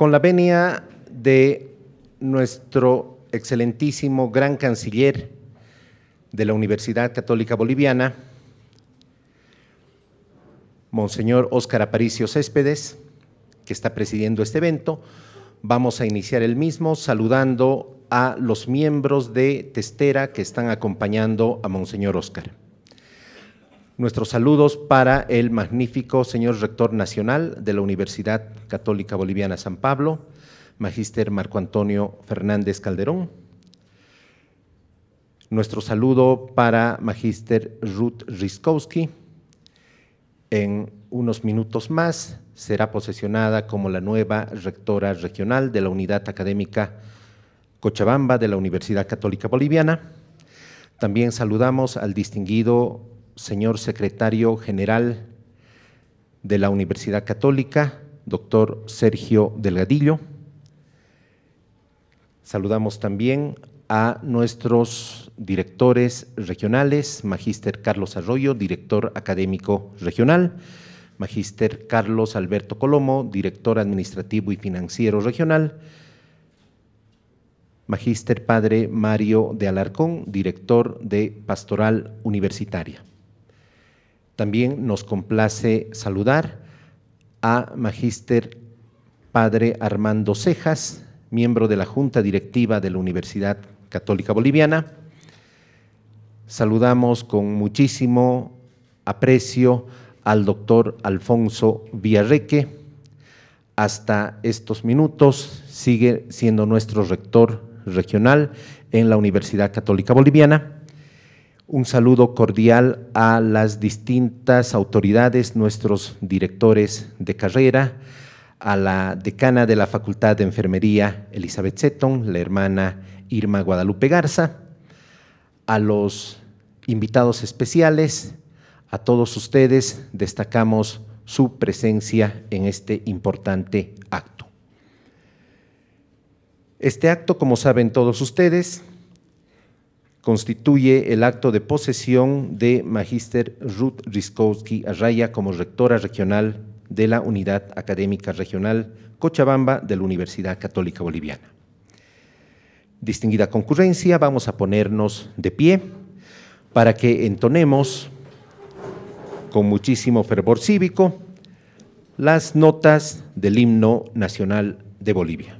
con la venia de nuestro excelentísimo gran canciller de la Universidad Católica Boliviana, Monseñor Óscar Aparicio Céspedes, que está presidiendo este evento. Vamos a iniciar el mismo saludando a los miembros de Testera que están acompañando a Monseñor Óscar nuestros saludos para el magnífico señor rector nacional de la Universidad Católica Boliviana San Pablo, magíster Marco Antonio Fernández Calderón. Nuestro saludo para magíster Ruth Riskowski. En unos minutos más será posesionada como la nueva rectora regional de la Unidad Académica Cochabamba de la Universidad Católica Boliviana. También saludamos al distinguido señor secretario general de la Universidad Católica, doctor Sergio Delgadillo. Saludamos también a nuestros directores regionales, Magíster Carlos Arroyo, director académico regional, Magíster Carlos Alberto Colomo, director administrativo y financiero regional, Magíster Padre Mario de Alarcón, director de Pastoral Universitaria. También nos complace saludar a Magíster Padre Armando Cejas, miembro de la Junta Directiva de la Universidad Católica Boliviana. Saludamos con muchísimo aprecio al doctor Alfonso Villarreque. Hasta estos minutos sigue siendo nuestro rector regional en la Universidad Católica Boliviana. Un saludo cordial a las distintas autoridades, nuestros directores de carrera, a la decana de la Facultad de Enfermería, Elizabeth Seton, la hermana Irma Guadalupe Garza, a los invitados especiales, a todos ustedes destacamos su presencia en este importante acto. Este acto, como saben todos ustedes, constituye el acto de posesión de Magister Ruth Rizkowski Arraya como rectora regional de la Unidad Académica Regional Cochabamba de la Universidad Católica Boliviana. Distinguida concurrencia, vamos a ponernos de pie para que entonemos con muchísimo fervor cívico las notas del himno nacional de Bolivia.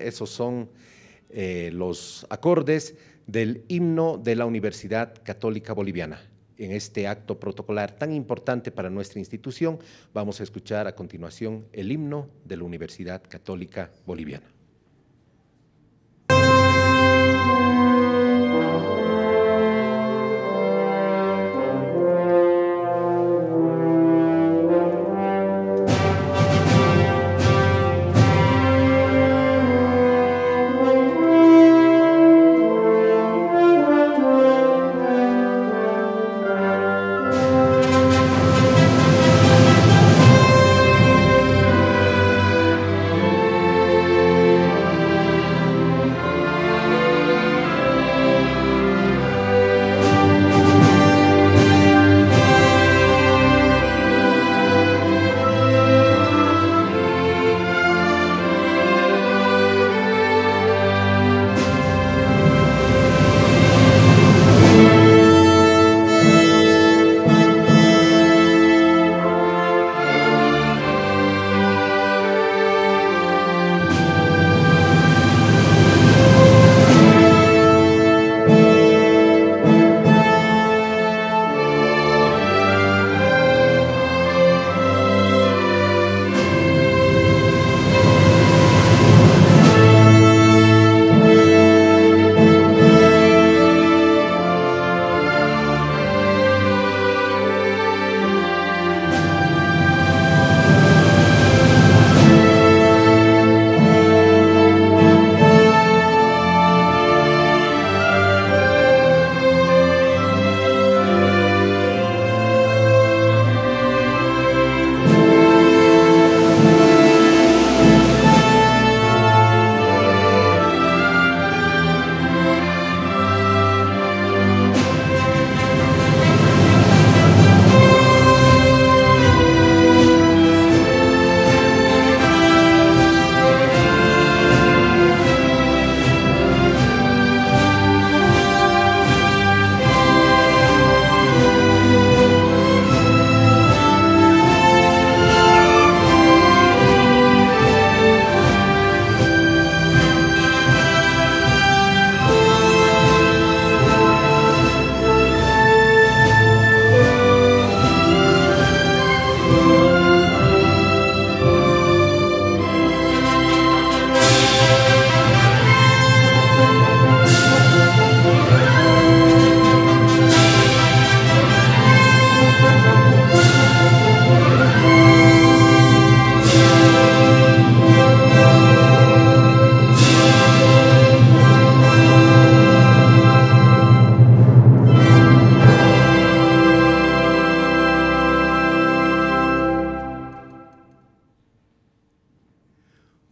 esos son eh, los acordes del himno de la Universidad Católica Boliviana. En este acto protocolar tan importante para nuestra institución, vamos a escuchar a continuación el himno de la Universidad Católica Boliviana.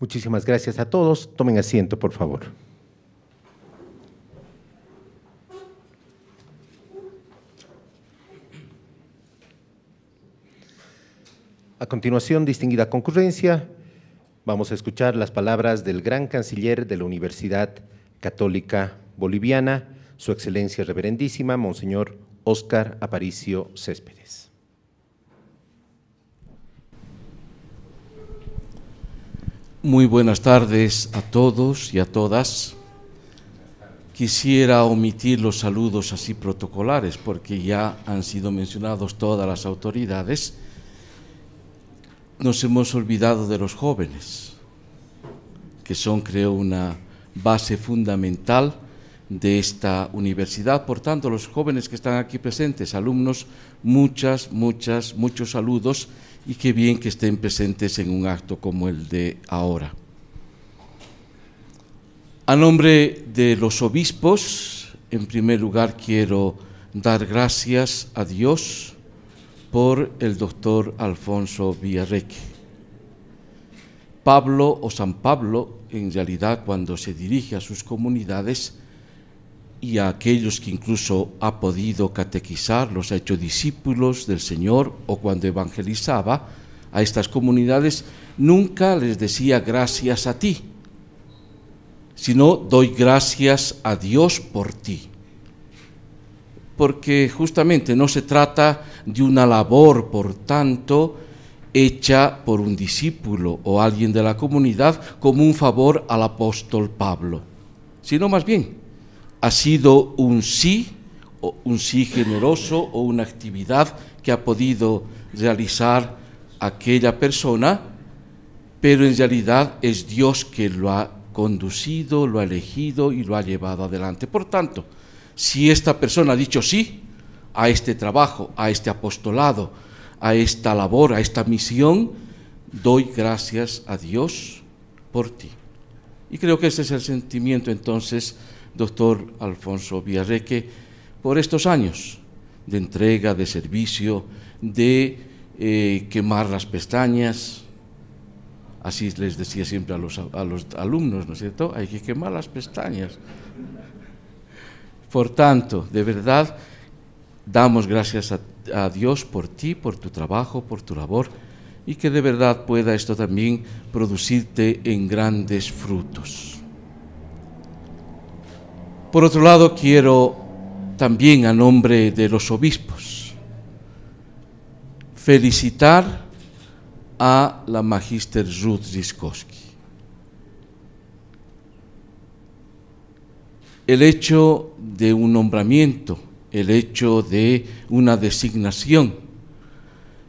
Muchísimas gracias a todos. Tomen asiento, por favor. A continuación, distinguida concurrencia, vamos a escuchar las palabras del gran canciller de la Universidad Católica Boliviana, Su Excelencia Reverendísima, Monseñor Óscar Aparicio Céspedes. Muy buenas tardes a todos y a todas. Quisiera omitir los saludos así protocolares porque ya han sido mencionados todas las autoridades. Nos hemos olvidado de los jóvenes, que son creo una base fundamental de esta universidad. Por tanto, los jóvenes que están aquí presentes, alumnos, muchas, muchas, muchos saludos y qué bien que estén presentes en un acto como el de ahora. A nombre de los obispos, en primer lugar quiero dar gracias a Dios por el doctor Alfonso Villarreque. Pablo o San Pablo, en realidad cuando se dirige a sus comunidades, y a aquellos que incluso ha podido catequizar, los ha hecho discípulos del Señor o cuando evangelizaba a estas comunidades, nunca les decía gracias a ti, sino doy gracias a Dios por ti. Porque justamente no se trata de una labor, por tanto, hecha por un discípulo o alguien de la comunidad como un favor al apóstol Pablo, sino más bien ha sido un sí, o un sí generoso o una actividad que ha podido realizar aquella persona, pero en realidad es Dios que lo ha conducido, lo ha elegido y lo ha llevado adelante. Por tanto, si esta persona ha dicho sí a este trabajo, a este apostolado, a esta labor, a esta misión, doy gracias a Dios por ti. Y creo que ese es el sentimiento entonces doctor Alfonso Villarreque, por estos años de entrega, de servicio, de eh, quemar las pestañas. Así les decía siempre a los, alumnos, ¿no es cierto? Hay que quemar las pestañas. Por tanto, de verdad, damos gracias a Dios por ti, por tu trabajo, por tu labor, y que de verdad pueda esto también producirte en grandes frutos. Por otro lado, quiero también a nombre de los obispos felicitar a la Magister Ruth Ziskowski. El hecho de un nombramiento, el hecho de una designación,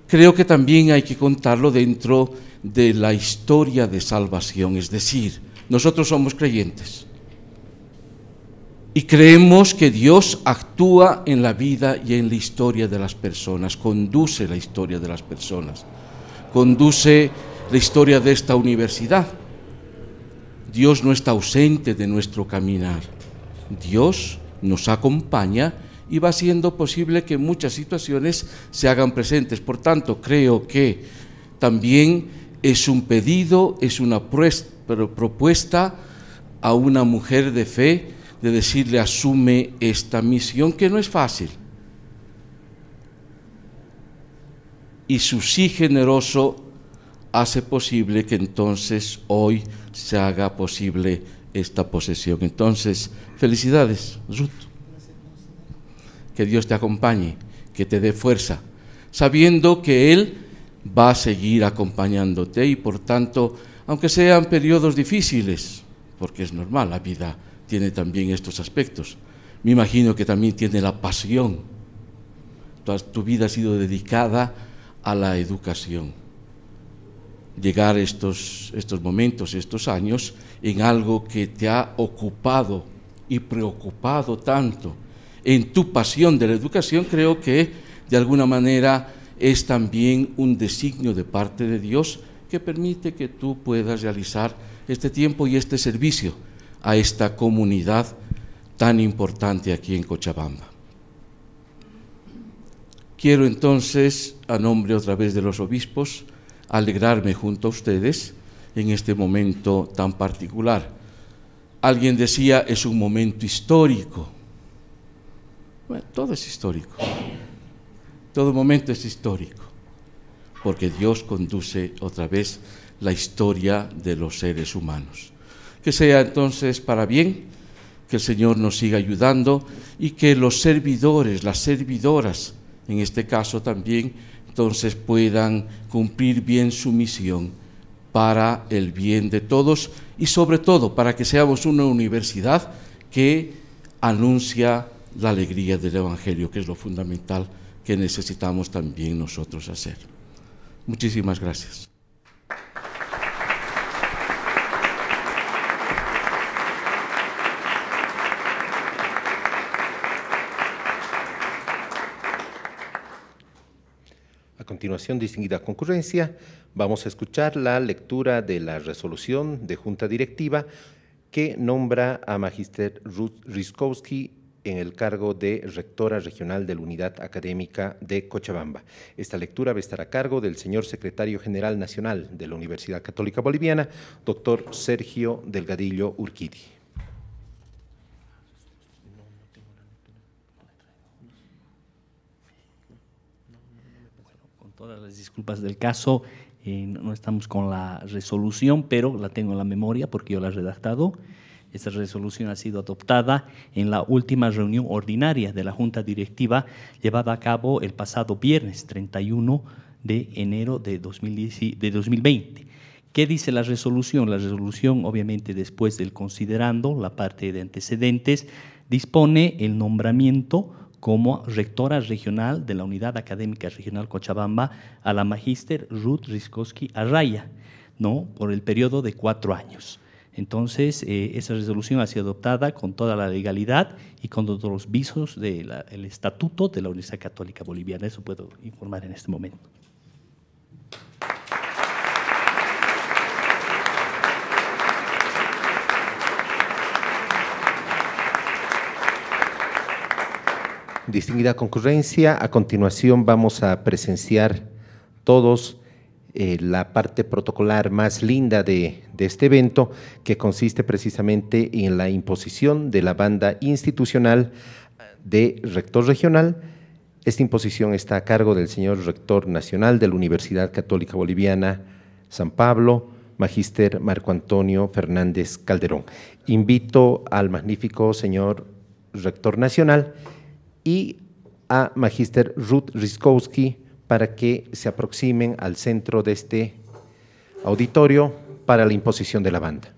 creo que también hay que contarlo dentro de la historia de salvación, es decir, nosotros somos creyentes y creemos que Dios actúa en la vida y en la historia de las personas, conduce la historia de las personas, conduce la historia de esta universidad. Dios no está ausente de nuestro caminar. Dios nos acompaña y va siendo posible que muchas situaciones se hagan presentes. Por tanto, creo que también es un pedido, es una propuesta a una mujer de fe de decirle asume esta misión que no es fácil. Y su sí generoso hace posible que entonces hoy se haga posible esta posesión. Entonces, felicidades, Ruth. Que Dios te acompañe, que te dé fuerza, sabiendo que Él va a seguir acompañándote y por tanto, aunque sean periodos difíciles, porque es normal la vida tiene también estos aspectos. Me imagino que también tiene la pasión. Tu, vida ha sido dedicada a la educación. Llegar estos, estos momentos, estos años, en algo que te ha ocupado y preocupado tanto, en tu pasión de la educación, creo que de alguna manera es también un designio de parte de Dios que permite que tú puedas realizar este tiempo y este servicio a esta comunidad tan importante aquí en Cochabamba. Quiero entonces, a nombre otra vez de los obispos, alegrarme junto a ustedes en este momento tan particular. Alguien decía, es un momento histórico. Bueno, todo es histórico. Todo momento es histórico. Porque Dios conduce otra vez la historia de los seres humanos que sea entonces para bien, que el Señor nos siga ayudando y que los servidores, las servidoras, en este caso también, entonces puedan cumplir bien su misión para el bien de todos y sobre todo para que seamos una universidad que anuncia la alegría del Evangelio, que es lo fundamental que necesitamos también nosotros hacer. Muchísimas gracias. continuación, distinguida concurrencia, vamos a escuchar la lectura de la resolución de Junta Directiva que nombra a Magister Ruth en el cargo de rectora regional de la Unidad Académica de Cochabamba. Esta lectura va a estar a cargo del señor secretario general nacional de la Universidad Católica Boliviana, doctor Sergio Delgadillo Urquidi. todas las disculpas del caso. Eh, no estamos con la resolución, pero la tengo en la memoria porque yo la he redactado. Esta resolución ha sido adoptada en la última reunión ordinaria de la Junta Directiva llevada a cabo el pasado viernes 31 de enero de 2020. ¿Qué dice la resolución? La resolución, obviamente, después del considerando la parte de antecedentes, dispone el nombramiento como rectora regional de la Unidad Académica Regional Cochabamba a la magíster Ruth Rizkowski Arraya, ¿no? por el periodo de cuatro años. Entonces, eh, esa resolución ha sido adoptada con toda la legalidad y con todos los visos del Estatuto de la Universidad Católica Boliviana. Eso puedo informar en este momento. Distinguida concurrencia, a continuación vamos a presenciar todos eh, la parte protocolar más linda de, de, este evento, que consiste precisamente en la imposición de la banda institucional de rector regional. Esta imposición está a cargo del señor rector nacional de la Universidad Católica Boliviana San Pablo, magíster Marco Antonio Fernández Calderón. Invito al magnífico señor rector nacional y a Magister Ruth Riskowski para que se aproximen al centro de este auditorio para la imposición de la banda.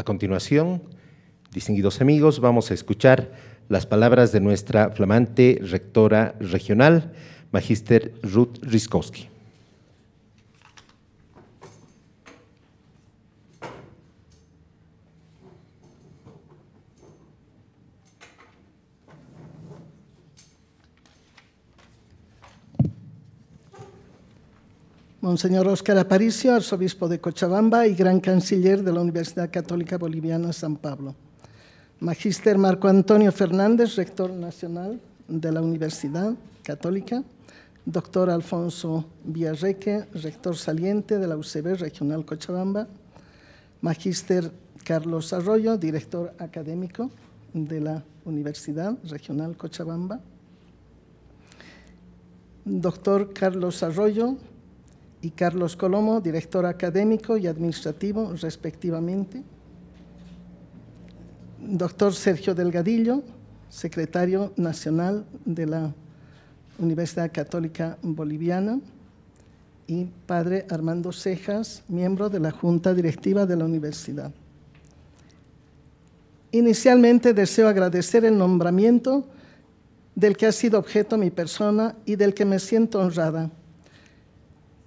A continuación, distinguidos amigos, vamos a escuchar las palabras de nuestra flamante rectora regional, Magíster Ruth Riskowski. Monseñor Óscar Aparicio, arzobispo de Cochabamba y gran canciller de la Universidad Católica Boliviana San Pablo. Magíster Marco Antonio Fernández, rector nacional de la Universidad Católica. Doctor Alfonso Villarreque, rector saliente de la UCB Regional Cochabamba. Magíster Carlos Arroyo, director académico de la Universidad Regional Cochabamba. Doctor Carlos Arroyo, y Carlos Colomo, director académico y administrativo, respectivamente. Doctor Sergio Delgadillo, secretario nacional de la Universidad Católica Boliviana. Y padre Armando Cejas, miembro de la Junta Directiva de la Universidad. Inicialmente deseo agradecer el nombramiento del que ha sido objeto mi persona y del que me siento honrada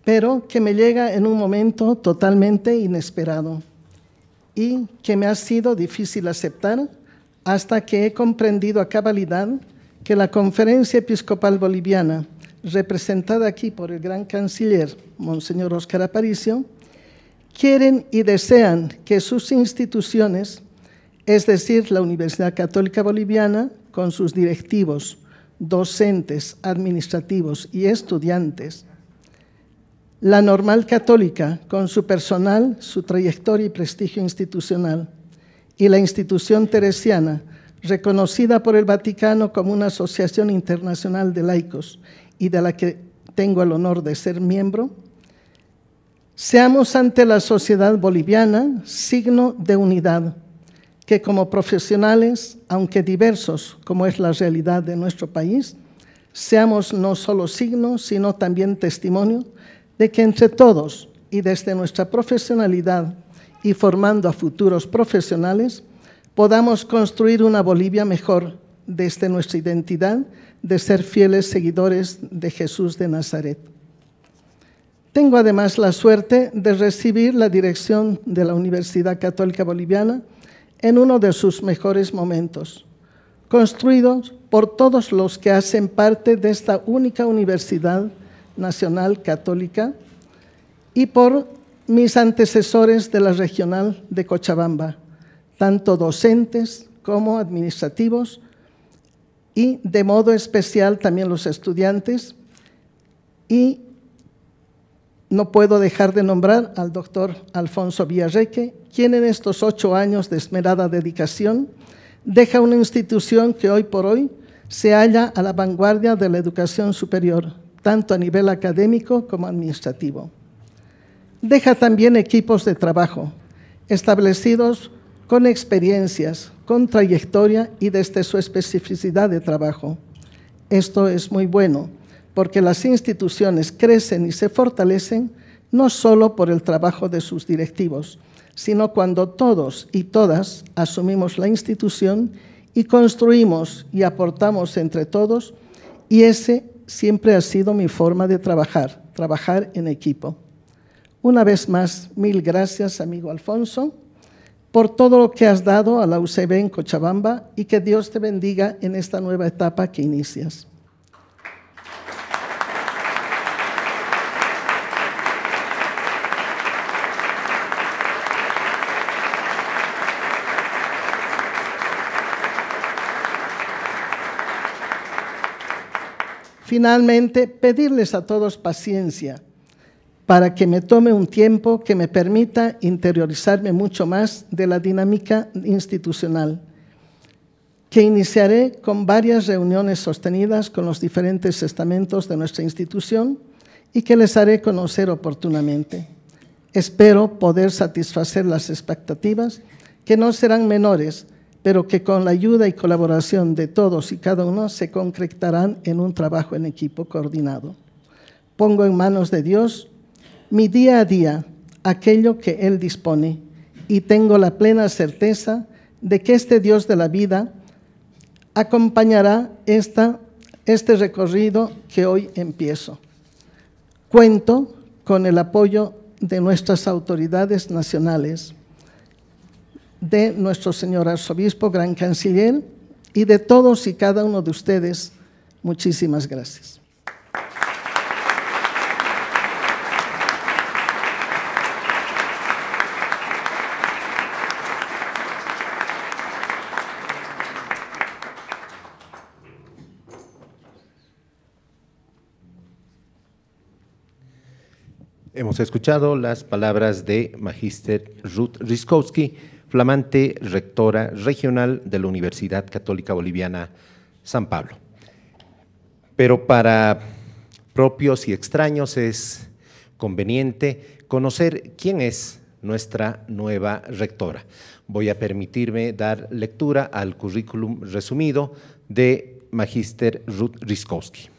pero que me llega en un momento totalmente inesperado y que me ha sido difícil aceptar hasta que he comprendido a cabalidad que la Conferencia Episcopal Boliviana, representada aquí por el gran canciller, Monseñor Óscar Aparicio, quieren y desean que sus instituciones, es decir, la Universidad Católica Boliviana, con sus directivos, docentes, administrativos y estudiantes, la normal católica, con su personal, su trayectoria y prestigio institucional, y la institución teresiana, reconocida por el Vaticano como una asociación internacional de laicos y de la que tengo el honor de ser miembro, seamos ante la sociedad boliviana signo de unidad, que como profesionales, aunque diversos, como es la realidad de nuestro país, seamos no solo signo, sino también testimonio de que entre todos y desde nuestra profesionalidad y formando a futuros profesionales, podamos construir una Bolivia mejor desde nuestra identidad de ser fieles seguidores de Jesús de Nazaret. Tengo además la suerte de recibir la dirección de la Universidad Católica Boliviana en uno de sus mejores momentos, construidos por todos los que hacen parte de esta única universidad Nacional Católica y por mis antecesores de la Regional de Cochabamba, tanto docentes como administrativos y de modo especial también los estudiantes. Y no puedo dejar de nombrar al doctor Alfonso Villarreque, quien en estos ocho años de esmerada dedicación deja una institución que hoy por hoy se halla a la vanguardia de la educación superior tanto a nivel académico como administrativo. Deja también equipos de trabajo establecidos con experiencias, con trayectoria y desde su especificidad de trabajo. Esto es muy bueno, porque las instituciones crecen y se fortalecen no solo por el trabajo de sus directivos, sino cuando todos y todas asumimos la institución y construimos y aportamos entre todos, y ese siempre ha sido mi forma de trabajar, trabajar en equipo. Una vez más, mil gracias, amigo Alfonso, por todo lo que has dado a la UCB en Cochabamba y que Dios te bendiga en esta nueva etapa que inicias. finalmente, pedirles a todos paciencia para que me tome un tiempo que me permita interiorizarme mucho más de la dinámica institucional, que iniciaré con varias reuniones sostenidas con los diferentes estamentos de nuestra institución y que les haré conocer oportunamente. Espero poder satisfacer las expectativas, que no serán menores, pero que con la ayuda y colaboración de todos y cada uno se concretarán en un trabajo en equipo coordinado. Pongo en manos de Dios mi día a día, aquello que Él dispone, y tengo la plena certeza de que este Dios de la vida acompañará esta, este recorrido que hoy empiezo. Cuento con el apoyo de nuestras autoridades nacionales de nuestro señor arzobispo, gran canciller, y de todos y cada uno de ustedes, muchísimas gracias. Hemos escuchado las palabras de Magister Ruth Riskowski flamante rectora regional de la Universidad Católica Boliviana San Pablo. Pero para propios y extraños es conveniente conocer quién es nuestra nueva rectora. Voy a permitirme dar lectura al currículum resumido de Magister Ruth Riskowski.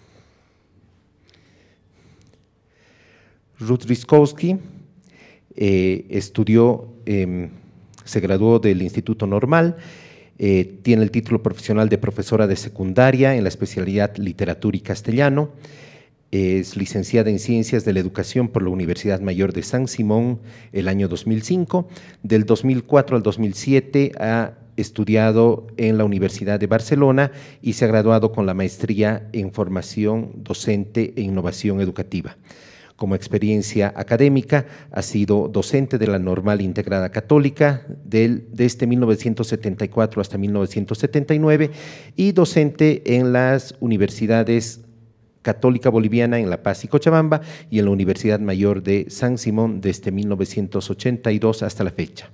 Ruth Riskowski eh, estudió en em, se graduó del Instituto Normal, eh, tiene el título profesional de profesora de secundaria en la especialidad literatura y castellano, es licenciada en Ciencias de la Educación por la Universidad Mayor de San Simón el año 2005. Del 2004 al 2007 ha estudiado en la Universidad de Barcelona y se ha graduado con la maestría en formación docente e innovación educativa. Como experiencia académica, ha sido docente de la Normal Integrada Católica desde 1974 hasta 1979 y docente en las universidades Católica Boliviana en La Paz y Cochabamba y en la Universidad Mayor de San Simón desde 1982 hasta la fecha.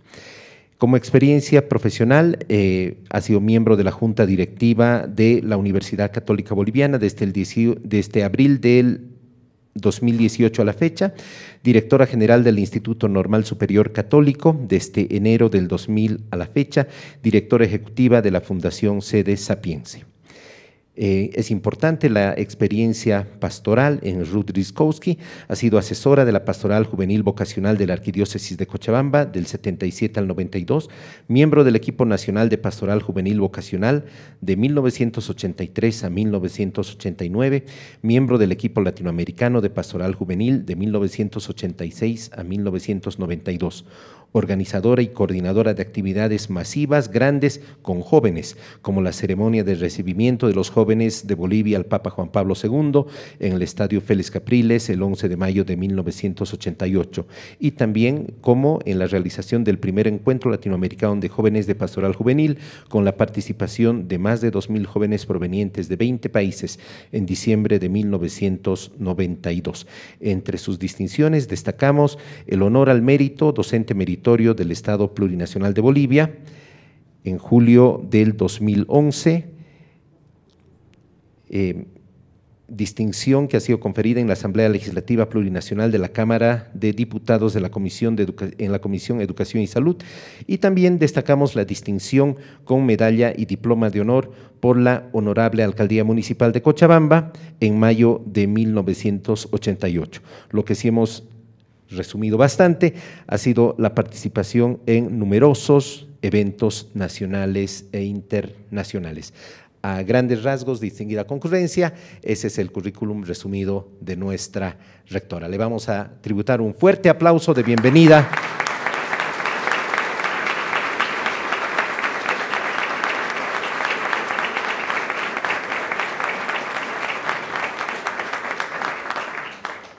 Como experiencia profesional, eh, ha sido miembro de la Junta Directiva de la Universidad Católica Boliviana desde, el desde abril del 2018 a la fecha, directora general del Instituto Normal Superior Católico desde enero del 2000 a la fecha, directora ejecutiva de la Fundación Sede Sapiense. Eh, es importante la experiencia pastoral en Ruth Ha sido asesora de la Pastoral Juvenil Vocacional de la Arquidiócesis de Cochabamba del 77 al 92, miembro del equipo nacional de Pastoral Juvenil Vocacional de 1983 a 1989, miembro del equipo latinoamericano de Pastoral Juvenil de 1986 a 1992 organizadora y coordinadora de actividades masivas, grandes, con jóvenes, como la ceremonia de recibimiento de los jóvenes de Bolivia al Papa Juan Pablo II en el Estadio Félix Capriles el 11 de mayo de 1988, y también como en la realización del primer encuentro latinoamericano de jóvenes de pastoral juvenil, con la participación de más de 2.000 jóvenes provenientes de 20 países en diciembre de 1992. Entre sus distinciones destacamos el honor al mérito, docente meritorio, del Estado Plurinacional de Bolivia en julio del 2011, em, distinción que ha sido conferida en la Asamblea Legislativa Plurinacional de la Cámara de Diputados de la Comisión de en la Comisión Educación y Salud, y también destacamos la distinción con medalla y diploma de honor por la Honorable Alcaldía Municipal de Cochabamba en mayo de 1988, lo que hicimos resumido bastante, ha sido la participación en numerosos eventos nacionales e internacionales. A grandes rasgos, distinguida concurrencia, ese es el currículum resumido de nuestra rectora. Le vamos a tributar un fuerte aplauso de bienvenida.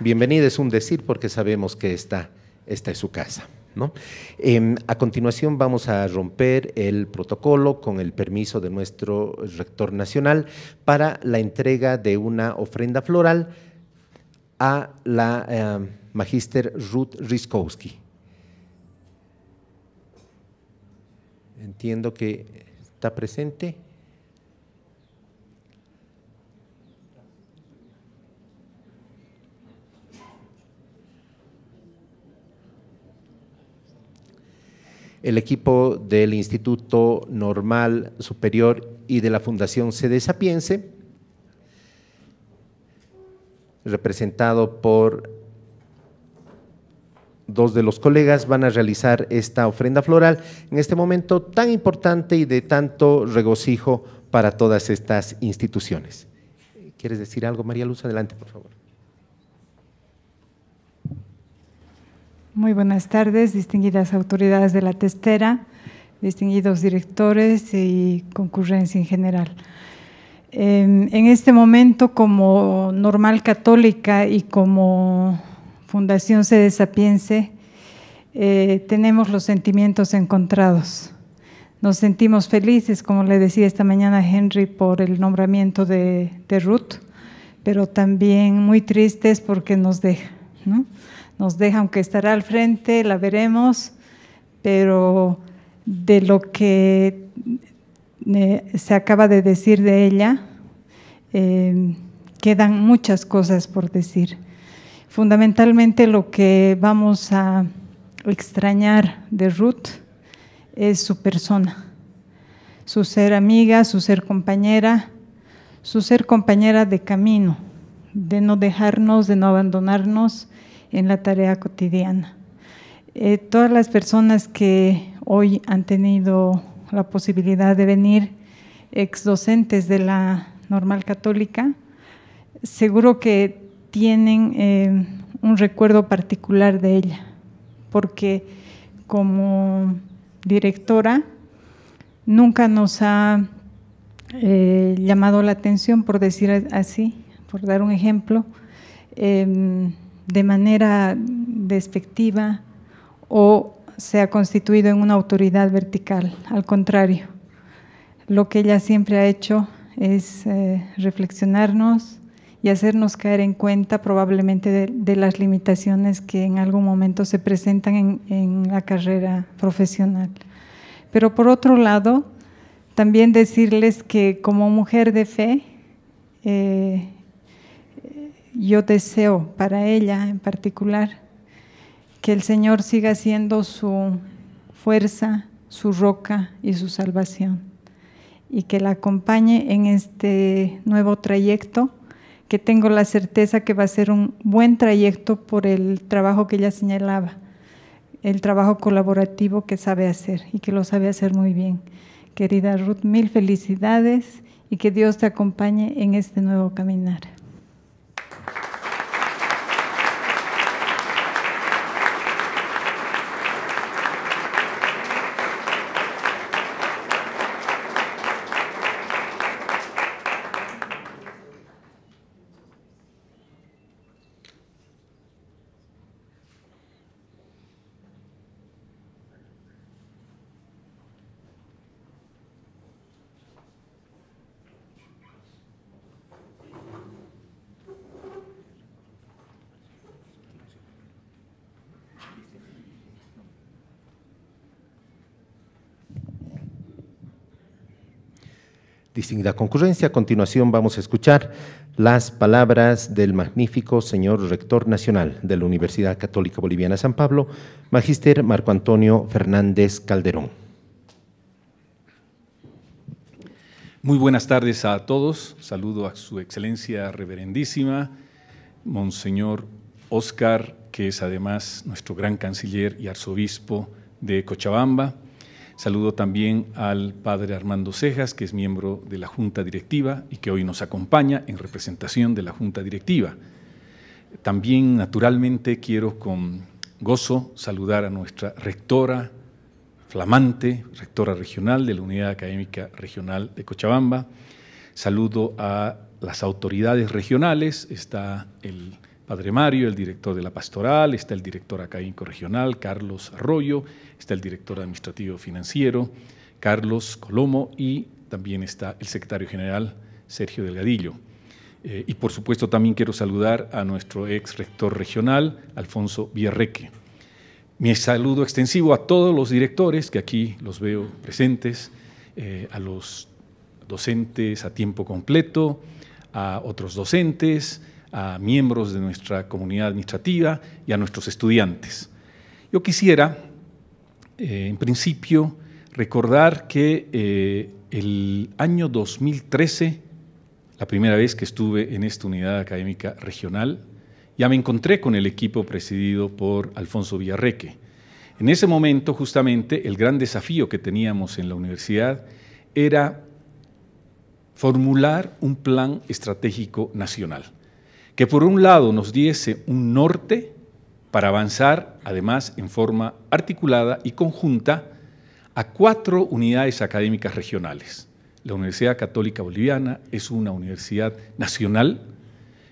bienvenida es un decir porque sabemos que esta, esta es su casa. Em, a continuación vamos a romper el protocolo con el permiso de nuestro rector nacional para la entrega de una ofrenda floral a la em, magíster Ruth Riskowski. Entiendo que está presente. el equipo del Instituto Normal Superior y de la Fundación C.D. Sapiense, representado por dos de los colegas, van a realizar esta ofrenda floral en este momento tan importante y de tanto regocijo para todas estas instituciones. ¿Quieres decir algo, María Luz? Adelante, por favor. Muy buenas tardes, distinguidas autoridades de la testera, distinguidos directores y concurrencia en general. En este momento, como normal católica y como Fundación Sede Sapiense, eh, tenemos los sentimientos encontrados. Nos sentimos felices, como le decía esta mañana Henry, por el nombramiento de, de, Ruth, pero también muy tristes porque nos deja. ¿no? nos deja, aunque estará al frente, la veremos, pero de lo que eh, se acaba de decir de ella, eh, quedan muchas cosas por decir. Fundamentalmente lo que vamos a extrañar de Ruth es su persona, su ser amiga, su ser compañera, su ser compañera de camino, de no dejarnos, de no abandonarnos, en la tarea cotidiana. Eh, todas las personas que hoy han tenido la posibilidad de venir, ex docentes de la normal católica, seguro que tienen eh, un recuerdo particular de ella, porque como directora nunca nos ha eh, llamado la atención, por decir así, por dar un ejemplo, em, de manera despectiva o se ha constituido en una autoridad vertical. Al contrario, lo que ella siempre ha hecho es eh, reflexionarnos y hacernos caer en cuenta probablemente de, las limitaciones que en algún momento se presentan en, la carrera profesional. Pero por otro lado, también decirles que como mujer de fe, eh, yo deseo para ella en particular, que el Señor siga siendo su fuerza, su roca y su salvación, y que la acompañe en este nuevo trayecto, que tengo la certeza que va a ser un buen trayecto por el trabajo que ella señalaba, el trabajo colaborativo que sabe hacer y que lo sabe hacer muy bien. Querida Ruth, mil felicidades y que Dios te acompañe en este nuevo caminar. Distinguida concurrencia, a continuación vamos a escuchar las palabras del magnífico señor rector nacional de la Universidad Católica Boliviana San Pablo, Magíster Marco Antonio Fernández Calderón. Muy buenas tardes a todos. Saludo a su excelencia reverendísima, Monseñor Oscar, que es además nuestro gran canciller y arzobispo de Cochabamba Saludo también al padre Armando Cejas, que es miembro de la Junta Directiva y que hoy nos acompaña en representación de la Junta Directiva. También, naturalmente, quiero con gozo saludar a nuestra rectora flamante, rectora regional de la Unidad Académica Regional de Cochabamba. Saludo a las autoridades regionales, está el Padre Mario, el director de la pastoral, está el director académico regional, Carlos Arroyo, está el director administrativo financiero, Carlos Colomo, y también está el secretario general, Sergio Delgadillo. Eh, y por supuesto también quiero saludar a nuestro ex rector regional, Alfonso Villarreque. Mi saludo extensivo a todos los directores que aquí los veo presentes, eh, a los docentes a tiempo completo, a otros docentes, a miembros de nuestra comunidad administrativa y a nuestros estudiantes. Yo quisiera, eh, en principio, recordar que eh, el año 2013, la primera vez que estuve en esta unidad académica regional, ya me encontré con el equipo presidido por Alfonso Villarreque. En ese momento, justamente, el gran desafío que teníamos en la universidad era formular un plan estratégico nacional que por un lado nos diese un norte para avanzar, además, en forma articulada y conjunta a cuatro unidades académicas regionales. La Universidad Católica Boliviana es una universidad nacional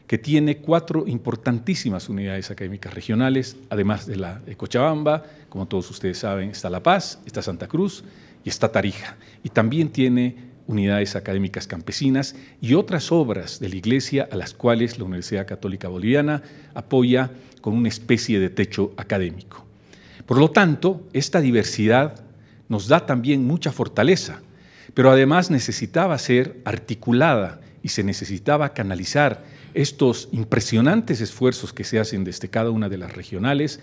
que tiene cuatro importantísimas unidades académicas regionales, además de la de Cochabamba, como todos ustedes saben, está La Paz, está Santa Cruz y está Tarija. Y también tiene unidades académicas campesinas y otras obras de la Iglesia a las cuales la Universidad Católica Boliviana apoya con una especie de techo académico. Por lo tanto, esta diversidad nos da también mucha fortaleza, pero además necesitaba ser articulada y se necesitaba canalizar estos impresionantes esfuerzos que se hacen desde cada una de las regionales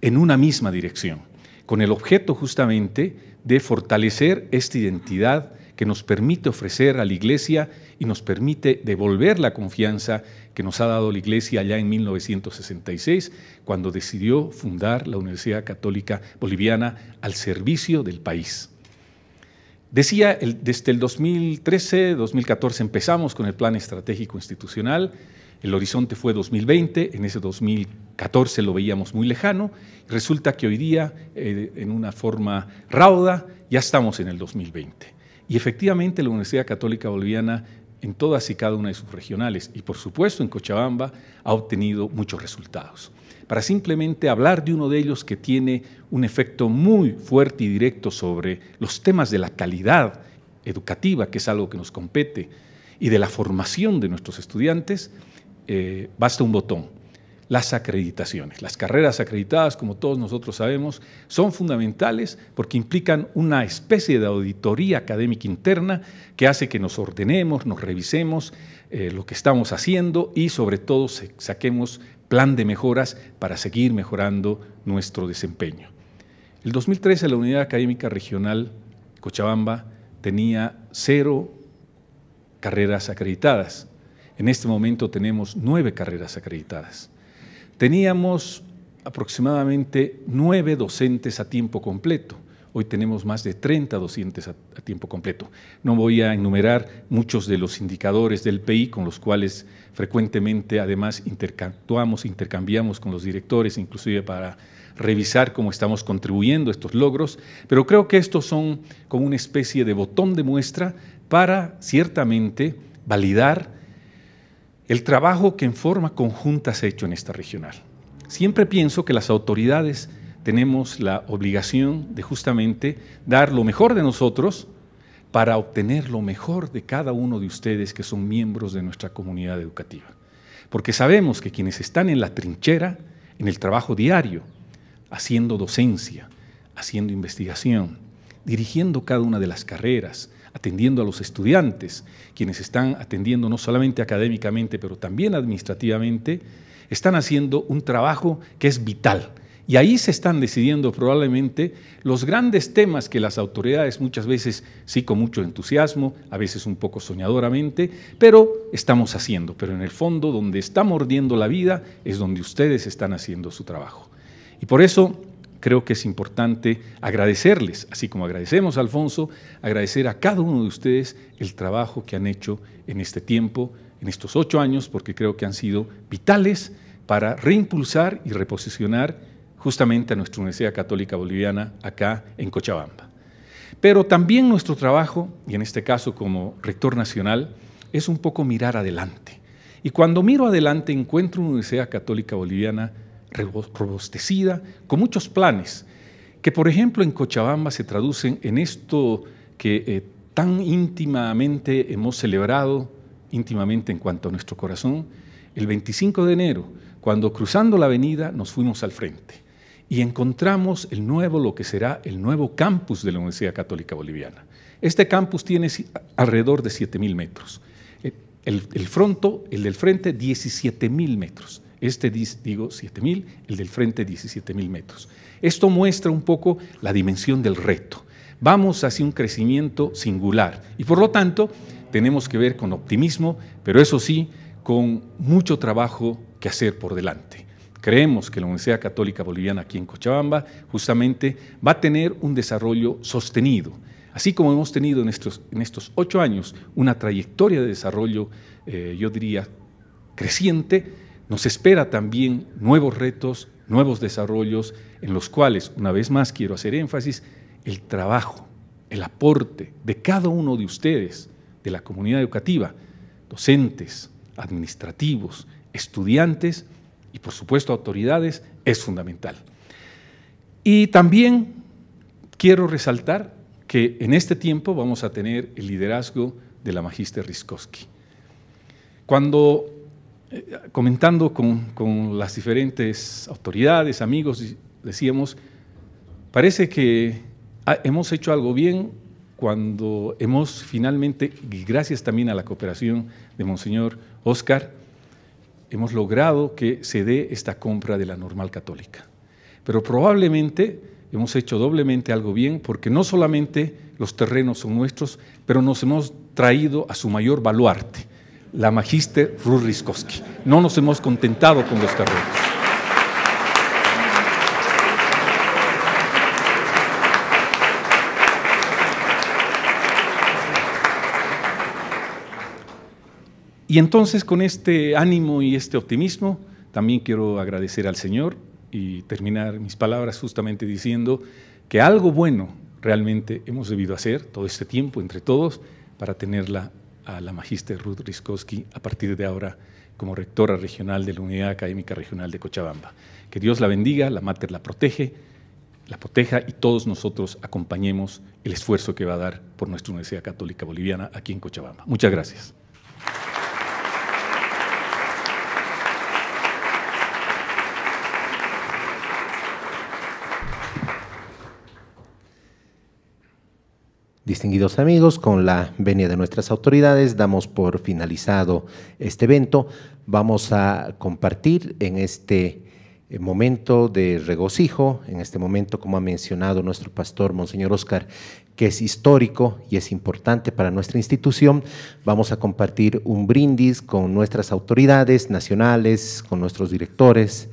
en una misma dirección, con el objeto justamente de fortalecer esta identidad que nos permite ofrecer a la Iglesia y nos permite devolver la confianza que nos ha dado la Iglesia allá en 1966, cuando decidió fundar la Universidad Católica Boliviana al servicio del país. Decía, desde el 2013-2014 empezamos con el Plan Estratégico Institucional, el horizonte fue 2020, en ese 2014 lo veíamos muy lejano, resulta que hoy día, eh, en una forma rauda, ya estamos en el 2020. Y efectivamente la Universidad Católica Boliviana en todas y cada una de sus regionales y por supuesto en Cochabamba ha obtenido muchos resultados. Para simplemente hablar de uno de ellos que tiene un efecto muy fuerte y directo sobre los temas de la calidad educativa, que es algo que nos compete, y de la formación de nuestros estudiantes, eh, basta un botón, las acreditaciones. Las carreras acreditadas, como todos nosotros sabemos, son fundamentales porque implican una especie de auditoría académica interna que hace que nos ordenemos, nos revisemos eh, lo que estamos haciendo y sobre todo saquemos plan de mejoras para seguir mejorando nuestro desempeño. El 2013 la Unidad Académica Regional Cochabamba tenía cero carreras acreditadas. En este momento tenemos nueve carreras acreditadas. Teníamos aproximadamente nueve docentes a tiempo completo. Hoy tenemos más de 30 docentes a, tiempo completo. No voy a enumerar muchos de los indicadores del PI con los cuales frecuentemente además interactuamos, intercambiamos con los directores, inclusive para revisar cómo estamos contribuyendo a estos logros, pero creo que estos son como una especie de botón de muestra para ciertamente validar el trabajo que en forma conjunta se ha hecho en esta regional. Siempre pienso que las autoridades tenemos la obligación de justamente dar lo mejor de nosotros para obtener lo mejor de cada uno de ustedes que son miembros de nuestra comunidad educativa. Porque sabemos que quienes están en la trinchera, en el trabajo diario, haciendo docencia, haciendo investigación, dirigiendo cada una de las carreras, atendiendo a los estudiantes, quienes están atendiendo no solamente académicamente, pero también administrativamente, están haciendo un trabajo que es vital. Y ahí se están decidiendo probablemente los grandes temas que las autoridades muchas veces, sí con mucho entusiasmo, a veces un poco soñadoramente, pero estamos haciendo. Pero en el fondo, donde está mordiendo la vida, es donde ustedes están haciendo su trabajo. Y por eso creo que es importante agradecerles, así como agradecemos a Alfonso, agradecer a cada uno de ustedes el trabajo que han hecho en este tiempo, en estos ocho años, porque creo que han sido vitales para reimpulsar y reposicionar justamente a nuestra Universidad Católica Boliviana acá en Cochabamba. Pero también nuestro trabajo, y en este caso como rector nacional, es un poco mirar adelante. Y cuando miro adelante encuentro una Universidad Católica Boliviana robustecida, con muchos planes, que por ejemplo en Cochabamba se traducen en esto que eh, tan íntimamente hemos celebrado, íntimamente en cuanto a nuestro corazón, el 25 de enero, cuando cruzando la avenida nos fuimos al frente y encontramos el nuevo, lo que será el nuevo campus de la Universidad Católica Boliviana. Este campus tiene alrededor de 7.000 metros. El, el, fronto, el del frente, 17.000 metros. Este, digo, 7.000, el del frente 17.000 metros. Esto muestra un poco la dimensión del reto. Vamos hacia un crecimiento singular y por lo tanto tenemos que ver con optimismo, pero eso sí, con mucho trabajo que hacer por delante. Creemos que la Universidad Católica Boliviana aquí en Cochabamba justamente va a tener un desarrollo sostenido. Así como hemos tenido en estos, ocho años una trayectoria de desarrollo, eh, yo diría, creciente, nos espera también nuevos retos, nuevos desarrollos, en los cuales, una vez más, quiero hacer énfasis, el trabajo, el aporte de cada uno de ustedes, de la comunidad educativa, docentes, administrativos, estudiantes y, por supuesto, autoridades, es fundamental. Y también quiero resaltar que en este tiempo vamos a tener el liderazgo de la Magister Rizkowski. Cuando comentando con, las diferentes autoridades, amigos, decíamos, parece que ah, hemos hecho algo bien cuando hemos finalmente, y gracias también a la cooperación de Monseñor Oscar, hemos logrado que se dé esta compra de la normal católica. Pero probablemente hemos hecho doblemente algo bien porque no solamente los terrenos son nuestros, pero nos hemos traído a su mayor baluarte, la Magister Rurriskowski. No nos hemos contentado con los terrenos. Y entonces con este ánimo y este optimismo, también quiero agradecer al Señor y terminar mis palabras justamente diciendo que algo bueno realmente hemos debido hacer todo este tiempo entre todos para tenerla. la a la magíster Ruth Riskowski a partir de ahora como rectora regional de la Unidad Académica Regional de Cochabamba. Que Dios la bendiga, la mater la protege, la proteja y todos nosotros acompañemos el esfuerzo que va a dar por nuestra Universidad Católica Boliviana aquí en Cochabamba. Muchas gracias. Distinguidos amigos, con la venia de nuestras autoridades, damos por finalizado este evento. Vamos a compartir en este eh, momento de regocijo, en este momento, como ha mencionado nuestro pastor Monseñor Oscar, que es histórico y es importante para nuestra institución. Vamos a compartir un brindis con nuestras autoridades nacionales, con nuestros directores.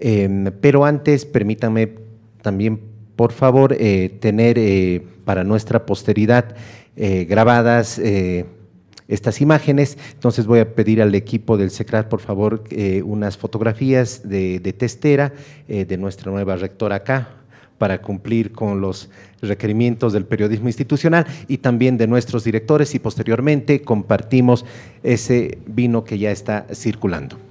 Em, pero antes, permítanme también, por favor, eh, tener eh, para nuestra posteridad eh, grabadas. Eh, estas imágenes. Entonces voy a pedir al equipo del SECRAT, por favor, eh, unas fotografías de, testera de nuestra nueva rectora acá para cumplir con los requerimientos del periodismo institucional y también de nuestros directores y posteriormente compartimos ese vino que ya está circulando.